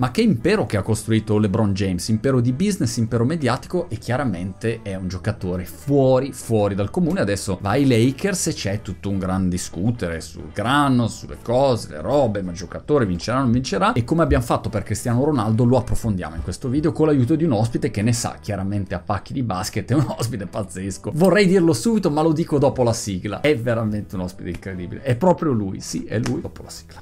Ma che impero che ha costruito LeBron James? Impero di business, impero mediatico e chiaramente è un giocatore fuori, fuori dal comune. Adesso va ai Lakers e c'è tutto un gran discutere sul grano, sulle cose, le robe, ma il giocatore vincerà o non vincerà. E come abbiamo fatto per Cristiano Ronaldo lo approfondiamo in questo video con l'aiuto di un ospite che ne sa chiaramente a pacchi di basket. È un ospite pazzesco. Vorrei dirlo subito ma lo dico dopo la sigla. È veramente un ospite incredibile. È proprio lui, sì, è lui dopo la sigla.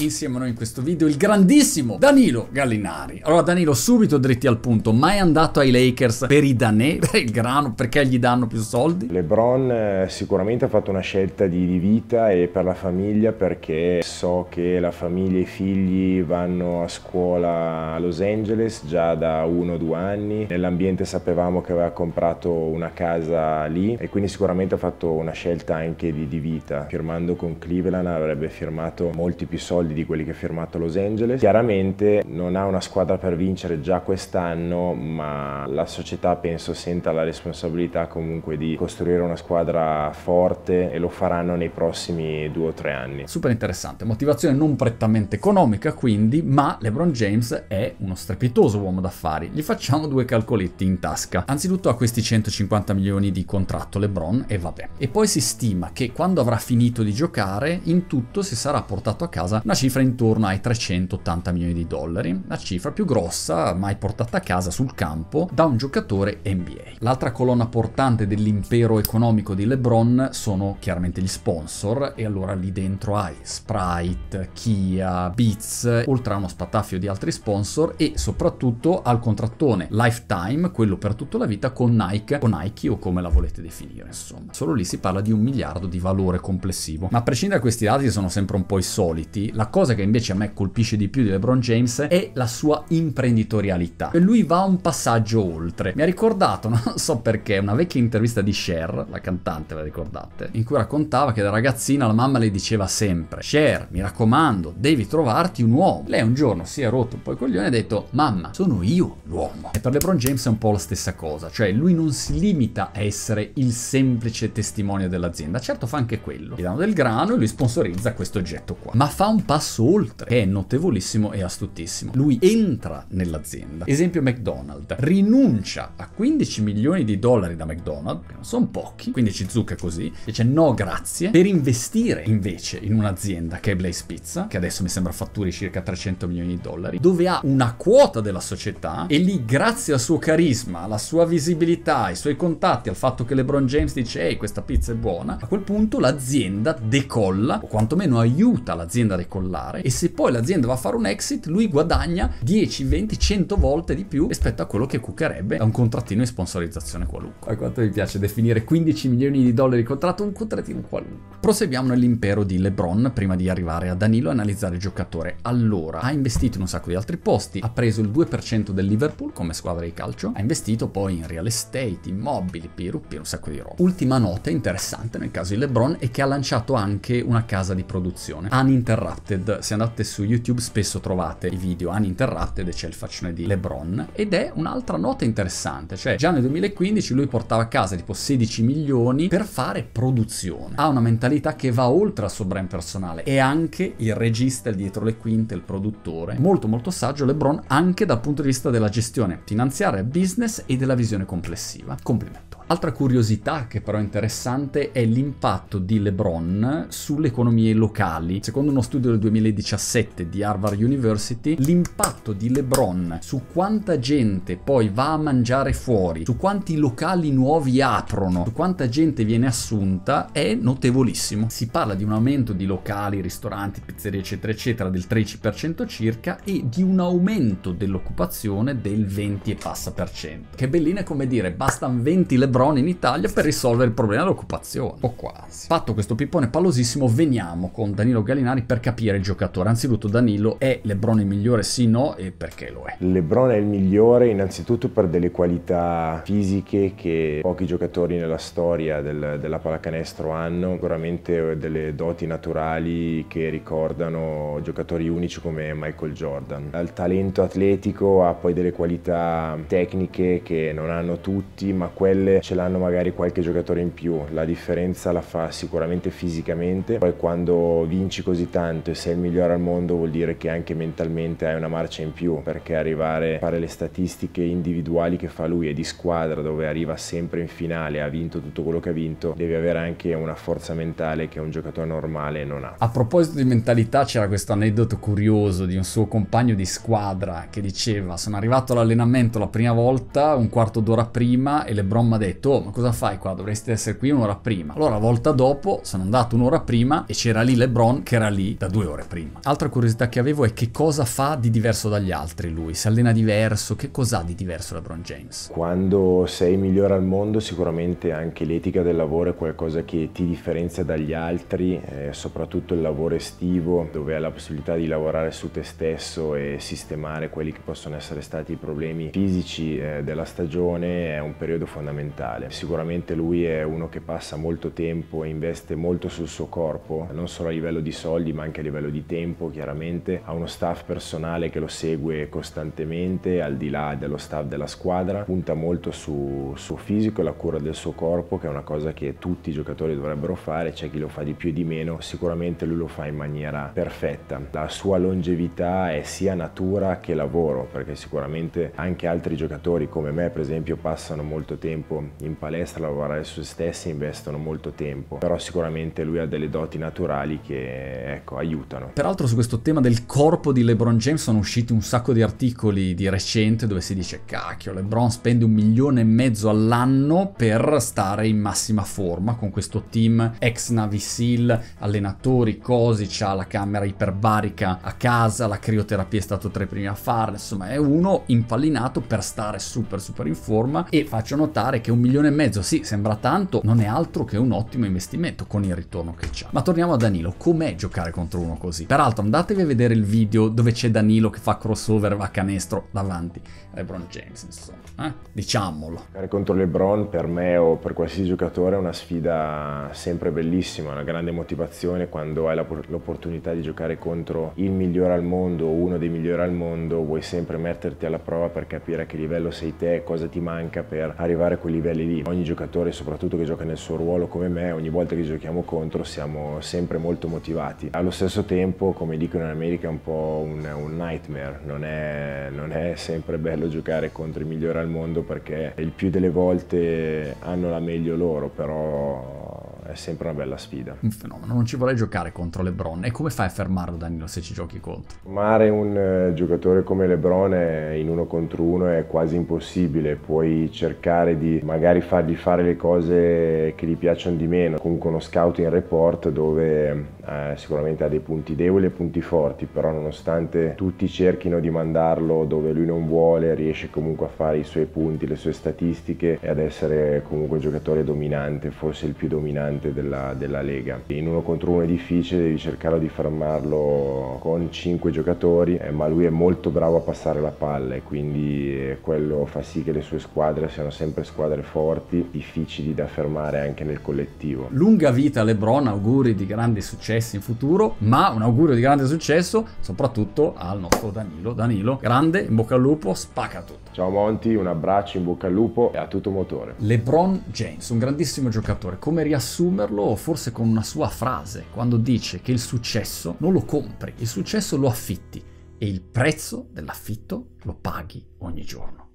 Insieme a noi in questo video il grandissimo Danilo Gallinari. Allora Danilo, subito dritti al punto, mai andato ai Lakers per i danè, per il grano, perché gli danno più soldi? LeBron eh, sicuramente ha fatto una scelta di, vita e per la famiglia perché so che la famiglia e i figli vanno a scuola a Los Angeles già da uno o due anni. Nell'ambiente sapevamo che aveva comprato una casa lì e quindi sicuramente ha fatto una scelta anche di vita. Firmando con Cleveland avrebbe firmato molti più più soldi di quelli che ha firmato Los Angeles. Chiaramente non ha una squadra per vincere già quest'anno, ma la società penso senta la responsabilità comunque di costruire una squadra forte e lo faranno nei prossimi due o tre anni. Super interessante, motivazione non prettamente economica quindi, ma LeBron James è uno strepitoso uomo d'affari. Gli facciamo due calcoletti in tasca. Anzitutto ha questi 150 milioni di contratto LeBron e vabbè. E poi si stima che quando avrà finito di giocare, in tutto si sarà portato a casa casa, una cifra intorno ai 380 milioni di dollari, la cifra più grossa mai portata a casa sul campo da un giocatore NBA. L'altra colonna portante dell'impero economico di LeBron sono chiaramente gli sponsor e allora lì dentro hai Sprite, Kia, Beats, oltre a uno spataffio di altri sponsor e soprattutto al contrattone lifetime, quello per tutta la vita con Nike o Nike o come la volete definire, insomma. Solo lì si parla di un miliardo di valore complessivo. Ma a prescindere da questi dati sono sempre un po' i soliti talenti, la cosa che invece a me colpisce di più di LeBron James è la sua imprenditorialità. E lui va un passaggio oltre. Mi ha ricordato, non so perché, una vecchia intervista di Cher, la cantante, la ricordate, in cui raccontava che da ragazzina la mamma le diceva sempre Cher, mi raccomando, devi trovarti un uomo. Lei un giorno si è rotto un po' i coglioni e ha detto mamma, sono io l'uomo. E per LeBron James è un po' la stessa cosa, cioè lui non si limita a essere il semplice testimonio dell'azienda, certo fa anche quello. Gli danno del grano e lui sponsorizza questo oggetto qua. Ma fa un passo oltre, è notevolissimo e astutissimo. Lui entra nell'azienda. Esempio McDonald's. Rinuncia a 15 milioni di dollari da McDonald's, che non sono pochi, 15 zucche così, dice no grazie, per investire invece in un'azienda che è Blaze Pizza, che adesso mi sembra fatturi circa 300 milioni di dollari, dove ha una quota della società e lì grazie al suo carisma, alla sua visibilità, ai suoi contatti, al fatto che LeBron James dice ehi questa pizza è buona, a quel punto l'azienda decolla o quantomeno aiuta l'azienda l'azienda a decollare e se poi l'azienda va a fare un exit lui guadagna 10, 20, 100 volte di più rispetto a quello che cuccherebbe da un contrattino di sponsorizzazione qualunque. A quanto mi piace definire 15 milioni di dollari di contratto un contrattino qualunque. Proseguiamo nell'impero di LeBron prima di arrivare a Danilo e analizzare il giocatore. Allora, ha investito in un sacco di altri posti, ha preso il 2% del Liverpool come squadra di calcio, ha investito poi in real estate, immobili, piru, piru, un sacco di roba. Ultima nota interessante nel caso di LeBron è che ha lanciato anche una casa di produzione. Ha un Inter Uninterrupted. Se andate su YouTube spesso trovate i video Uninterrupted e c'è il faccione di LeBron. Ed è un'altra nota interessante, cioè già nel 2015 lui portava a casa tipo 16 milioni per fare produzione. Ha una mentalità che va oltre al suo brand personale. È anche il regista, il dietro le quinte, il produttore. Molto molto saggio LeBron anche dal punto di vista della gestione finanziaria, business e della visione complessiva. Complimento. Altra curiosità che però è interessante è l'impatto di LeBron sulle economie locali. Secondo uno studio del 2017 di Harvard University, l'impatto di LeBron su quanta gente poi va a mangiare fuori, su quanti locali nuovi aprono, su quanta gente viene assunta è notevolissimo. Si parla di un aumento di locali, ristoranti, pizzerie eccetera eccetera del 13% circa e di un aumento dell'occupazione del 20 e passa per cento. Che bellina è come dire, bastano 20 LeBron Lebron in Italia per risolvere il problema dell'occupazione. O quasi. Fatto questo pippone pallosissimo, veniamo con Danilo Gallinari per capire il giocatore. Anzitutto Danilo è Lebron il migliore, sì, no, e perché lo è? Lebron è il migliore innanzitutto per delle qualità fisiche che pochi giocatori nella storia del, della pallacanestro hanno, sicuramente eh, delle doti naturali che ricordano giocatori unici come Michael Jordan. Il talento atletico ha poi delle qualità tecniche che non hanno tutti, ma quelle ce l'hanno magari qualche giocatore in più, la differenza la fa sicuramente fisicamente, poi quando vinci così tanto e sei il migliore al mondo vuol dire che anche mentalmente hai una marcia in più, perché arrivare a fare le statistiche individuali che fa lui e di squadra dove arriva sempre in finale, ha vinto tutto quello che ha vinto, devi avere anche una forza mentale che un giocatore normale non ha. A proposito di mentalità c'era questo aneddoto curioso di un suo compagno di squadra che diceva sono arrivato all'allenamento la prima volta, un quarto d'ora prima e Lebron mi ha detto detto, oh ma cosa fai qua? Dovresti essere qui un'ora prima. Allora la volta dopo sono andato un'ora prima e c'era lì LeBron che era lì da due ore prima. Altra curiosità che avevo è che cosa fa di diverso dagli altri lui? Si allena diverso? Che cos'ha di diverso LeBron James? Quando sei migliore al mondo sicuramente anche l'etica del lavoro è qualcosa che ti differenzia dagli altri, eh, soprattutto il lavoro estivo dove hai la possibilità di lavorare su te stesso e sistemare quelli che possono essere stati i problemi fisici eh, della stagione è un periodo fondamentale mentale. Sicuramente lui è uno che passa molto tempo e investe molto sul suo corpo, non solo a livello di soldi ma anche a livello di tempo chiaramente. Ha uno staff personale che lo segue costantemente al di là dello staff della squadra, punta molto sul suo fisico e la cura del suo corpo che è una cosa che tutti i giocatori dovrebbero fare, c'è chi lo fa di più e di meno, sicuramente lui lo fa in maniera perfetta. La sua longevità è sia natura che lavoro perché sicuramente anche altri giocatori come me per esempio passano molto tempo in palestra, a lavorare su se stessi investono molto tempo, però sicuramente lui ha delle doti naturali che ecco, aiutano. Peraltro su questo tema del corpo di LeBron James sono usciti un sacco di articoli di recente dove si dice cacchio, LeBron spende un milione e mezzo all'anno per stare in massima forma con questo team ex Navy SEAL, allenatori, cosi, c'ha la camera iperbarica a casa, la crioterapia è stato tra i primi a farla, insomma è uno impallinato per stare super super in forma e faccio notare che un un milione e mezzo, sì, sembra tanto, non è altro che un ottimo investimento con il ritorno che c'ha. Ma torniamo a Danilo, com'è giocare contro uno così? Peraltro andatevi a vedere il video dove c'è Danilo che fa crossover a canestro davanti a LeBron James, insomma, eh? diciamolo. Giocare contro LeBron per me o per qualsiasi giocatore è una sfida sempre bellissima, una grande motivazione quando hai l'opportunità di giocare contro il migliore al mondo o uno dei migliori al mondo, vuoi sempre metterti alla prova per capire a che livello sei te, cosa ti manca per arrivare a quel livello livelli lì. Ogni giocatore, soprattutto che gioca nel suo ruolo come me, ogni volta che giochiamo contro siamo sempre molto motivati. Allo stesso tempo, come dicono in America, è un po' un, un nightmare. Non è, non è sempre bello giocare contro i migliori al mondo perché il più delle volte hanno la meglio loro, però è sempre una bella sfida. Un fenomeno, non ci vorrei giocare contro LeBron. E come fai a fermarlo, Danilo, se ci giochi contro? Fermare un eh, giocatore come LeBron è, in uno contro uno è quasi impossibile. Puoi cercare di magari fargli fare le cose che gli piacciono di meno. Comunque uno scouting report dove eh, sicuramente ha dei punti deboli e punti forti, però nonostante tutti cerchino di mandarlo dove lui non vuole, riesce comunque a fare i suoi punti, le sue statistiche e ad essere comunque un giocatore dominante, forse il più dominante della, della Lega. In uno contro uno è difficile, devi cercare di fermarlo con 5 giocatori, eh, ma lui è molto bravo a passare la palla e quindi eh, quello fa sì che le sue squadre siano sempre squadre forti, difficili da fermare anche nel collettivo. Lunga vita Lebron, auguri di grande successo successi in futuro, ma un augurio di grande successo soprattutto al nostro Danilo. Danilo, grande, in bocca al lupo, spacca tutto. Ciao Monti, un abbraccio, in bocca al lupo e a tutto motore. LeBron James, un grandissimo giocatore, come riassumerlo? Forse con una sua frase, quando dice che il successo non lo compri, il successo lo affitti e il prezzo dell'affitto lo paghi ogni giorno.